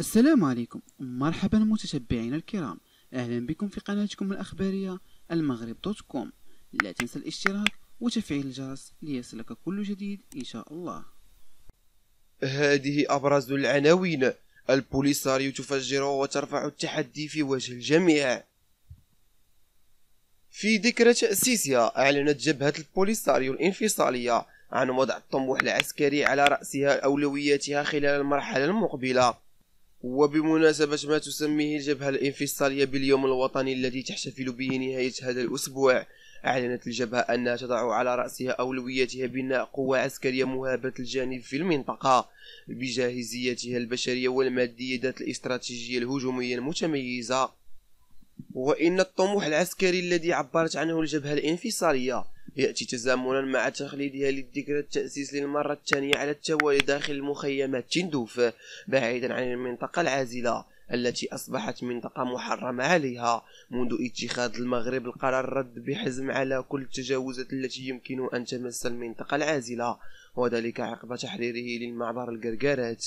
السلام عليكم مرحبا متتبعينا الكرام اهلا بكم في قناتكم الاخباريه المغرب دوت كوم لا تنسى الاشتراك وتفعيل الجرس ليصلك كل جديد ان شاء الله هذه ابرز العناوين البوليساريو تفجر وترفع التحدي في وجه الجميع في ذكرى تأسيسها أعلنت جبهة البوليساريو الانفصالية عن وضع الطموح العسكري على رأسها أولوياتها خلال المرحلة المقبلة وبمناسبة ما تسميه الجبهة الانفصالية باليوم الوطني الذي تحتفل به نهاية هذا الأسبوع أعلنت الجبهة أنها تضع على رأسها أولويتها بناء قوة عسكرية مهابة الجانب في المنطقة بجاهزيتها البشرية والمادية ذات الاستراتيجية الهجومية المتميزة وإن الطموح العسكري الذي عبرت عنه الجبهة الانفصالية يأتي تزامنا مع تخليدها للذكرى التأسيس للمرة الثانية على التوالي داخل مخيمات تندوف بعيدا عن المنطقة العازلة التي أصبحت منطقة محرمة عليها منذ اتخاذ المغرب القرار الرد بحزم على كل التجاوزات التي يمكن أن تمس المنطقة العازلة وذلك عقب تحريره للمعبر القرقارات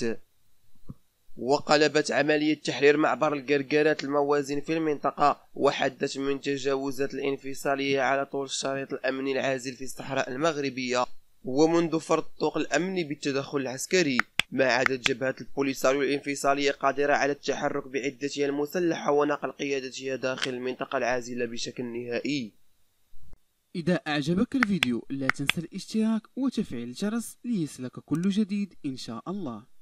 وقلبت عملية تحرير معبر القرقرات الموازين في المنطقة وحدت من تجاوزات الانفصالية على طول الشريط الأمني العازل في الصحراء المغربية ومنذ فرض الطوق الأمني بالتدخل العسكري ما عادت جبهة البوليساريو الانفصالية قادرة على التحرك بعدتها المسلحة ونقل قيادتها داخل المنطقة العازلة بشكل نهائي إذا أعجبك الفيديو لا تنسى الاشتراك وتفعيل الجرس ليصلك كل جديد إن شاء الله